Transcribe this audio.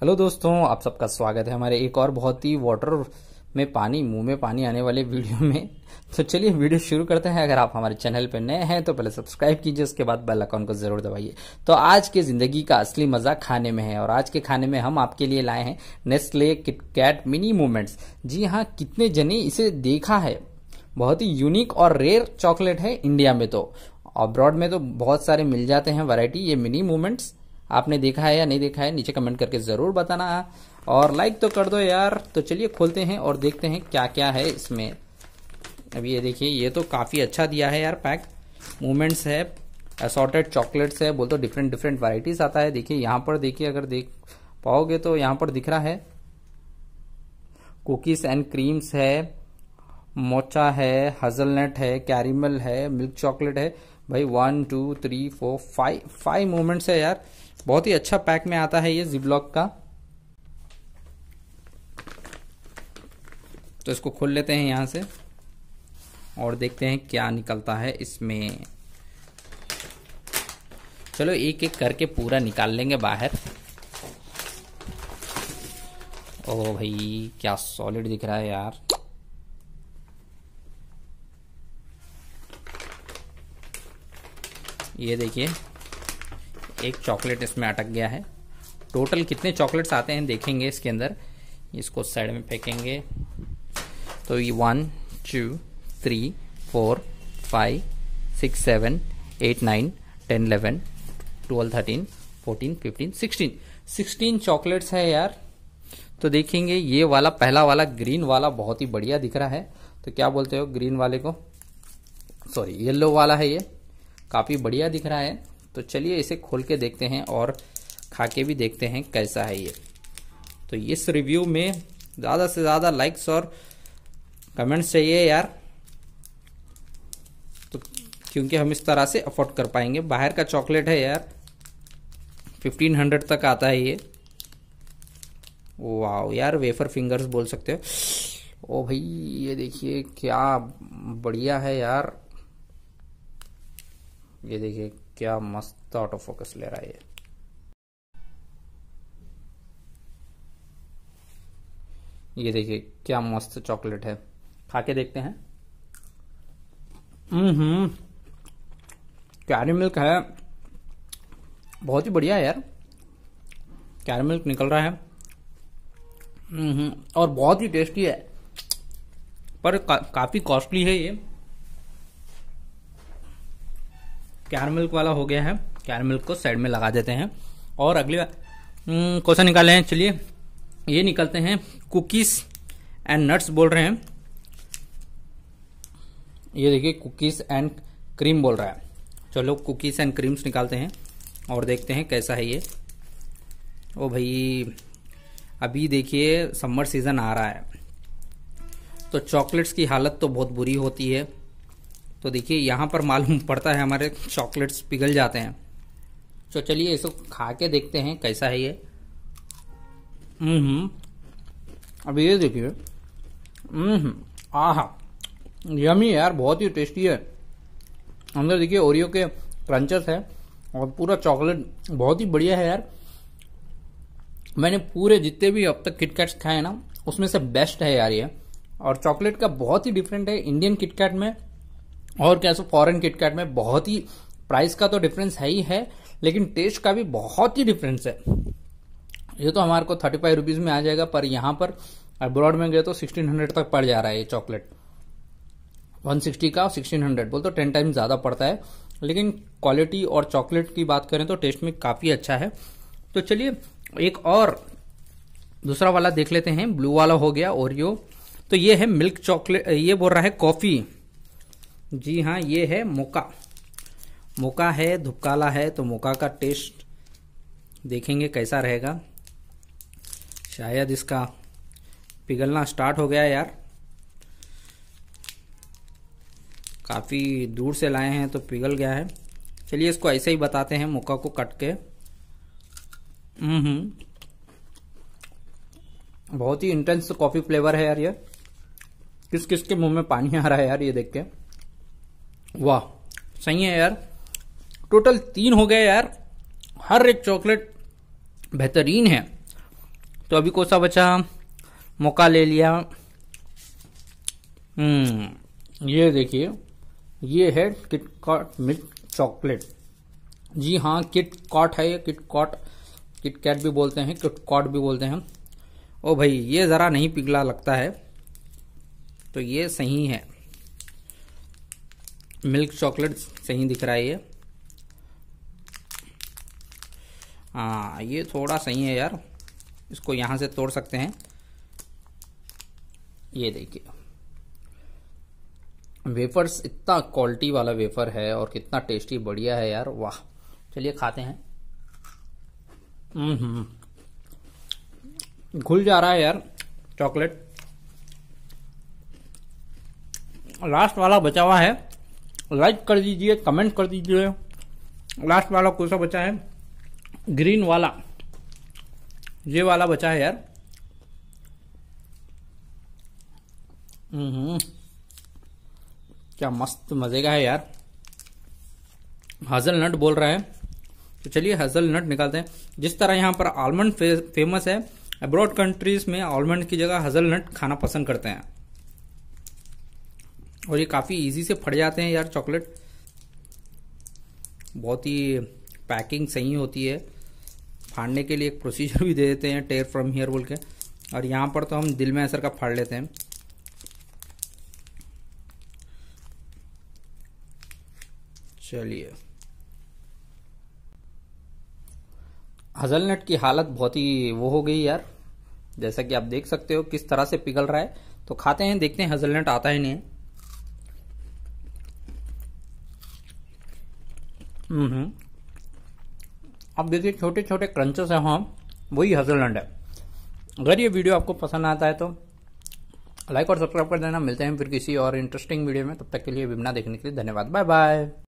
Hello दोस्तों आप सबका स्वागत है हमारे एक और बहुत ही वाटर में पानी मुंह में पानी आने वाले वीडियो में तो चलिए वीडियो शुरू करते हैं अगर आप हमारे चैनल पर नए हैं तो पहले सब्सक्राइब कीजिए उसके बाद बेल आइकॉन को जरूर दबाइए तो आज के जिंदगी का असली मजा खाने में है और आज के खाने में हम आपके लिए लाए हैं नेस्ले किटकैट मिनी मूवमेंट्स जी हाँ कितने जने इसे देखा है बहुत ही यूनिक और रेयर चॉकलेट है इंडिया में तो अब्रॉड में तो बहुत सारे मिल जाते हैं वैरायटी ये मिनी मूवमेंट्स आपने देखा है या नहीं देखा है नीचे कमेंट करके जरूर बताना और लाइक तो कर दो यार तो चलिए खोलते हैं और देखते हैं क्या क्या है इसमें अभी ये देखिए ये तो काफ़ी अच्छा दिया है यार पैक मूवमेंट्स है असॉर्टेड चॉकलेट्स है बोल तो डिफरेंट डिफरेंट वराइटीज आता है देखिए यहाँ पर देखिए अगर देख पाओगे तो यहाँ पर दिख रहा है कुकीज एंड क्रीम्स है मोचा है हजलनट है कैरीमल है मिल्क चॉकलेट है भाई one two three four five five movements है यार बहुत ही अच्छा पैक में आता है ये जिब्लॉक का तो इसको खोल लेते हैं यहां से और देखते हैं क्या निकलता है इसमें चलो एक एक करके पूरा निकाल लेंगे बाहर ओ भाई क्या सॉलिड दिख रहा है यार ये देखिए एक चॉकलेट इसमें अटक गया है टोटल कितने चॉकलेट्स आते हैं देखेंगे इसके अंदर इसको साइड में फेंकेंगे तो ये one two three four five six seven eight nine ten eleven twelve thirteen fourteen fifteen sixteen sixteen chocolates है यार तो देखेंगे ये वाला पहला वाला ग्रीन वाला बहुत ही बढ़िया दिख रहा है तो क्या बोलते हो ग्रीन वाले को सॉरी येलो वाला है ये काफ़ी बढ़िया दिख रहा है तो चलिए इसे खोल के देखते हैं और खा के भी देखते हैं कैसा है ये तो इस रिव्यू में ज़्यादा से ज़्यादा लाइक्स और कमेंट्स चाहिए यार तो क्योंकि हम इस तरह से अफोर्ड कर पाएंगे बाहर का चॉकलेट है यार फिफ्टीन हंड्रेड तक आता है ये वाह यार वेफर फिंगर्स बोल सकते हो ओ भाई ये देखिए क्या बढ़िया है यार ये देखिए क्या मस्त ऑटो फोकस ले रहा है ये ये देखिए क्या मस्त चॉकलेट है खा के देखते हैं हम्म कैरी मिल्क है बहुत ही बढ़िया है यार कैरी मिल्क निकल रहा है और बहुत ही टेस्टी है पर का, काफ़ी कॉस्टली है ये कैर मिल्क वाला हो गया है कैर मिल्क को साइड में लगा देते हैं और अगली बार हम्म, क्वेश्चन निकाले हैं चलिए ये निकलते हैं कुकीज़ एंड नट्स बोल रहे हैं ये देखिए कुकीज़ एंड क्रीम बोल रहा है चलो कुकीज़ एंड क्रीम्स निकालते हैं और देखते हैं कैसा है ये ओ भाई अभी देखिए समर सीज़न आ रहा है तो चॉकलेट्स की हालत तो बहुत बुरी होती है तो देखिए यहाँ पर मालूम पड़ता है हमारे चॉकलेट्स पिघल जाते हैं तो चलिए इसको खा के देखते हैं कैसा है ये अब ये देखिए आह यमी यार बहुत ही टेस्टी है अंदर देखिए ओरियो के क्रंचर्स है और पूरा चॉकलेट बहुत ही बढ़िया है यार मैंने पूरे जितने भी अब तक किटकैट्स खाए ना उसमें से बेस्ट है यार ये और चॉकलेट का बहुत ही डिफरेंट है इंडियन किटकैट में और कैसे फॉरेन किटकैट में बहुत ही प्राइस का तो डिफरेंस है ही है लेकिन टेस्ट का भी बहुत ही डिफरेंस है ये तो हमारे को थर्टी फाइव रुपीज में आ जाएगा पर यहाँ पर अब्रॉड में गए तो सिक्सटीन हंड्रेड तक पड़ जा रहा है ये चॉकलेट वन सिक्सटी का सिक्सटीन हंड्रेड बोल तो टेन टाइम ज़्यादा पड़ता है लेकिन क्वालिटी और चॉकलेट की बात करें तो टेस्ट में काफ़ी अच्छा है तो चलिए एक और दूसरा वाला देख लेते हैं ब्लू वाला हो गया ओरियो तो ये है मिल्क चॉकलेट ये बोल रहा है कॉफ़ी जी हाँ ये है मोका मोका है धुपकाला है तो मोका का टेस्ट देखेंगे कैसा रहेगा शायद इसका पिघलना स्टार्ट हो गया यार काफ़ी दूर से लाए हैं तो पिघल गया है चलिए इसको ऐसे ही बताते हैं मोका को कट के हम्म, हम्म। बहुत ही इंटेंस कॉफ़ी फ्लेवर है यार ये किस किस के मुंह में पानी आ रहा है यार ये देख के वाह सही है यार टोटल तीन हो गए यार हर एक चॉकलेट बेहतरीन है तो अभी कौन सा बचा मौका ले लिया हम्म, ये देखिए ये है किट कॉट मिल्क चॉकलेट जी हाँ किट कॉट है ये किट कॉट किट कैट भी बोलते हैं किट कॉट भी बोलते हैं ओ भाई ये ज़रा नहीं पिघला लगता है तो ये सही है मिल्क चॉकलेट सही दिख रहा है ये हाँ ये थोड़ा सही है यार इसको यहाँ से तोड़ सकते हैं ये देखिए वेफर्स इतना क्वालिटी वाला वेफर है और कितना टेस्टी बढ़िया है यार वाह चलिए खाते हैं हम्म, हम्म। घुल जा रहा है यार चॉकलेट लास्ट वाला बचा हुआ है लाइक कर दीजिए कमेंट कर दीजिए लास्ट वाला कौन सा बचा है ग्रीन वाला ये वाला बचा है यार हम्म। क्या मस्त मज़े का है यार हजल नट बोल रहा है तो चलिए हजल नट निकालते हैं जिस तरह यहाँ पर आलमंड फेमस है अब्रॉड कंट्रीज में आलमंड की जगह हजल नट खाना पसंद करते हैं और ये काफ़ी इजी से फट जाते हैं यार चॉकलेट बहुत ही पैकिंग सही होती है फाड़ने के लिए एक प्रोसीजर भी दे देते हैं टेयर फ्रॉम हेयर बोल के और यहाँ पर तो हम दिल में असर का फाड़ लेते हैं चलिए हजलनट की हालत बहुत ही वो हो गई यार जैसा कि आप देख सकते हो किस तरह से पिघल रहा है तो खाते हैं देखते हैं हजलनट आता ही नहीं है हम्म। अब देखिए छोटे छोटे क्रंचेस हैं हम हाँ, वही हजलनट है अगर ये वीडियो आपको पसंद आता है तो लाइक और सब्सक्राइब कर देना मिलते हैं फिर किसी और इंटरेस्टिंग वीडियो में तब तक के लिए विमना देखने के लिए धन्यवाद बाय बाय